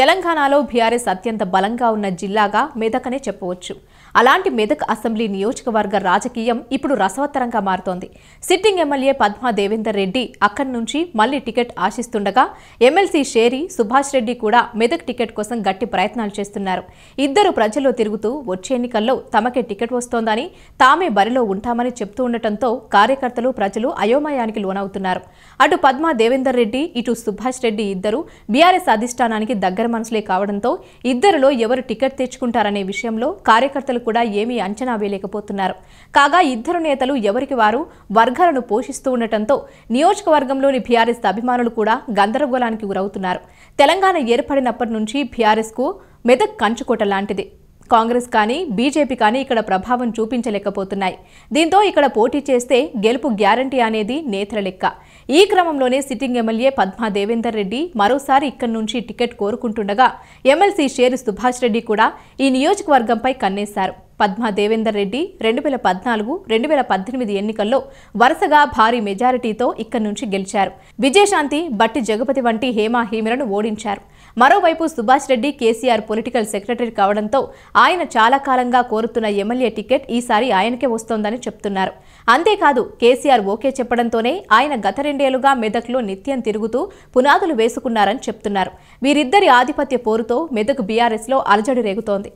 తెలంగాణలో బీఆర్ఎస్ అత్యంత బలంగా ఉన్న జిల్లాగా మెదకనే చెప్పవచ్చు అలాంటి మెదక్ అసెంబ్లీ నియోజకవర్గ రాజకీయం ఇప్పుడు రసవత్తరంగా మారుతోంది సిట్టింగ్ ఎమ్మెల్యే పద్మా దేవేందర్ రెడ్డి అక్కడి నుంచి మళ్లీ టికెట్ ఆశిస్తుండగా ఎమ్మెల్సీ షేరి సుభాష్ రెడ్డి కూడా మెదక్ టికెట్ కోసం గట్టి ప్రయత్నాలు చేస్తున్నారు ఇద్దరు ప్రజల్లో తిరుగుతూ వచ్చే ఎన్నికల్లో తమకే టికెట్ వస్తోందని తామే బరిలో ఉంటామని చెప్తూ ఉండటంతో కార్యకర్తలు ప్రజలు అయోమయానికి లోనవుతున్నారు అటు పద్మా దేవేందర్ రెడ్డి ఇటు సుభాష్ రెడ్డి ఇద్దరు బీఆర్ఎస్ అధిష్టానానికి దగ్గర మనసులే కావడంతో ఇద్దరిలో ఎవరు టికెట్ తెచ్చుకుంటారనే విషయంలో కార్యకర్తలు కూడా ఏమీ అంచనా వేయలేకపోతున్నారు కాగా ఇద్దరు నేతలు ఎవరికి వారు వర్గాలను పోషిస్తూ ఉండటంతో నియోజకవర్గంలోని బీఆర్ఎస్ అభిమానులు కూడా గందరగోళానికి గురవుతున్నారు తెలంగాణ ఏర్పడినప్పటి నుంచి కు మెదక్ కంచుకోట లాంటిది కాంగ్రెస్ కానీ బీజేపీ కానీ ఇక్కడ ప్రభావం చూపించలేకపోతున్నాయి దీంతో ఇక్కడ పోటీ చేస్తే గెలుపు గ్యారంటీ అనేది లెక్క ఈ క్రమంలోనే సిట్టింగ్ ఎమ్మెల్యే పద్మా దేవేందర్ రెడ్డి మరోసారి ఇక్కడి నుంచి టికెట్ కోరుకుంటుండగా ఎమ్మెల్సీ షేరు సుభాష్ రెడ్డి కూడా ఈ నియోజకవర్గంపై కన్నేశారు పద్మా దేవేందర్ రెడ్డి రెండు వేల పద్నాలుగు రెండు వేల పద్దెనిమిది ఎన్నికల్లో వరుసగా భారీ మెజారిటీతో ఇక్కడి నుంచి గెలిచారు విజయశాంతి బట్టి జగపతి వంటి హేమా హీమిలను ఓడించారు మరోవైపు సుభాష్ రెడ్డి కేసీఆర్ పొలిటికల్ సెక్రటరీ కావడంతో ఆయన చాలా కాలంగా కోరుతున్న ఎమ్మెల్యే టికెట్ ఈసారి ఆయనకే వస్తోందని చెప్తున్నారు అంతేకాదు కేసీఆర్ ఓకే చెప్పడంతోనే ఆయన గత రెండేళ్లుగా మెదక్లో నిత్యం తిరుగుతూ పునాదులు వేసుకున్నారని చెప్తున్నారు వీరిద్దరి ఆధిపత్య పోరుతో మెదక్ బీఆర్ఎస్లో అలజడి రేగుతోంది